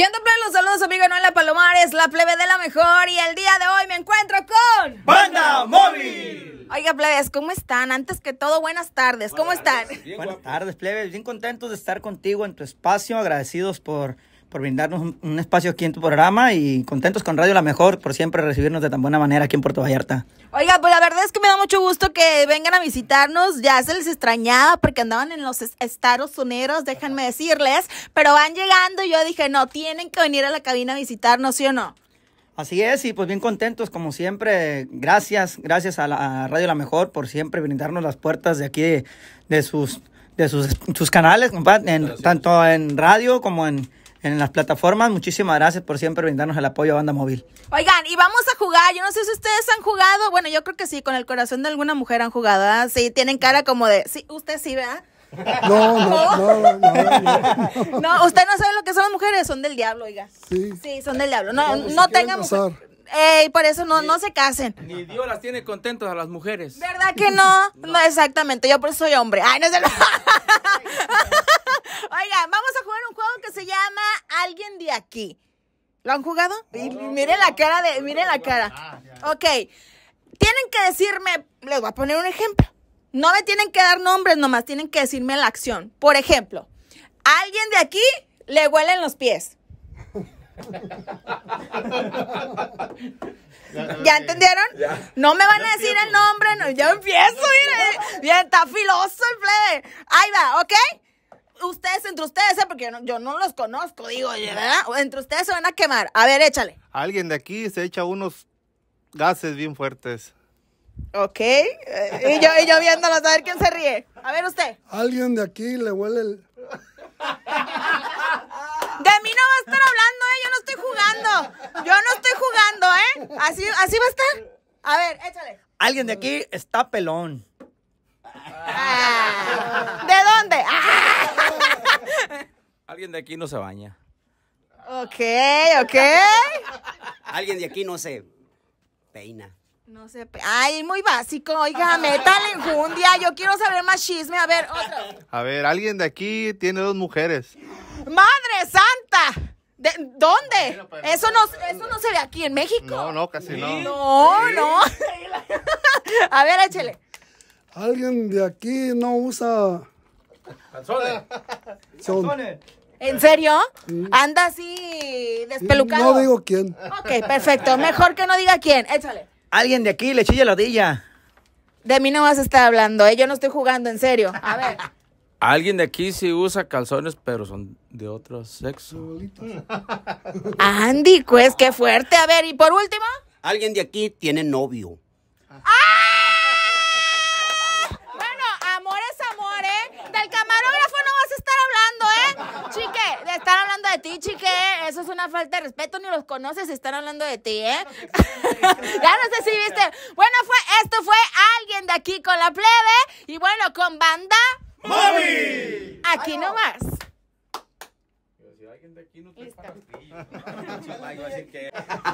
¿Quién te Los saludos, amigo Noela Palomares, la plebe de la mejor. Y el día de hoy me encuentro con. ¡Banda Móvil! Oiga, plebes, ¿cómo están? Antes que todo, buenas tardes. ¿Cómo están? buenas tardes, plebes. Bien contentos de estar contigo en tu espacio. Agradecidos por por brindarnos un, espacio aquí en tu programa y contentos con Radio La Mejor por siempre recibirnos de tan buena manera aquí en Puerto Vallarta. Oiga, pues la verdad es que me da mucho gusto que vengan a visitarnos. Ya se les extrañaba porque andaban en los estados Unidos déjenme decirles, pero van llegando y yo dije, no, tienen que venir a la cabina a visitarnos, ¿sí o no? Así es, y pues bien contentos como siempre. Gracias, gracias a, la, Radio La Mejor por siempre brindarnos las puertas de aquí de, sus de sus, canales, compadre, tanto en radio como en, en las plataformas. Muchísimas gracias por siempre brindarnos el apoyo a Banda Móvil. Oigan, y vamos a jugar. Yo no sé si ustedes han jugado. Bueno, yo creo que sí, con el corazón de alguna mujer han jugado. Sí, tienen cara como de. Sí, usted sí, ¿verdad? No, no, no, no, no. usted no sabe lo que son las mujeres, son del diablo, oiga. Sí. Sí, son del diablo. No, no pues, tengan Ey, por eso no, no se casen. Ni Dios las tiene contentas a las mujeres. ¿Verdad que no? no? exactamente. Yo por eso soy hombre. Ay, no se lo... un juego que se llama Alguien de aquí. ¿Lo han jugado? Y mire la cara de. Mire la cara. Ah, ok. Tienen que decirme. Les voy a poner un ejemplo. No me tienen que dar nombres nomás, tienen que decirme la acción. Por ejemplo, alguien de aquí le huelen los pies. ¿Ya entendieron? No me van a decir el nombre, no, ya empiezo, está filoso el plebe. Ahí va, ¿ok? ustedes entre ustedes, ¿eh? porque yo no, los conozco, digo, ¿verdad? Entre ustedes se van a quemar. A ver, échale. Alguien de aquí se echa unos gases bien fuertes. Ok. Eh, y yo, y yo viéndolos a ver quién se ríe. A ver usted. Alguien de aquí le huele De mí no va a estar hablando, ¿eh? Yo no estoy jugando. Yo no estoy jugando, ¿eh? Así, así va a estar. A ver, échale. Alguien de aquí está pelón. Alguien de aquí no se baña. Ok, ok. Alguien de aquí no se peina. No se peina. Ay, muy básico. Oiga, métale día, Yo quiero saber más chisme. A ver, otro. A ver, alguien de aquí tiene dos mujeres. ¡Madre santa! ¿De ¿Dónde? Pues, eso no, eso no se ve aquí en México. No, no, casi no. No, no. A ver, échele. Alguien de aquí no usa. Calzones. Calzones. ¿En serio? Anda así despelucado. No digo quién. Ok, perfecto. Mejor que no diga quién. Échale. Alguien de aquí le chilla la rodilla. De mí no vas a estar hablando, ¿eh? Yo no estoy jugando, en serio. A ver. Alguien de aquí sí usa calzones, pero son de otro sexo. Andy, pues qué fuerte. A ver, y por último. Alguien de aquí tiene novio. ¡Ah! están hablando de ti, chique. Eso es una falta de respeto. Ni los conoces están hablando de ti, ¿eh? ya no sé si viste. Bueno, fue, esto fue alguien de aquí con la plebe. Y bueno, con banda. ¡Mami! Aquí nomás. no te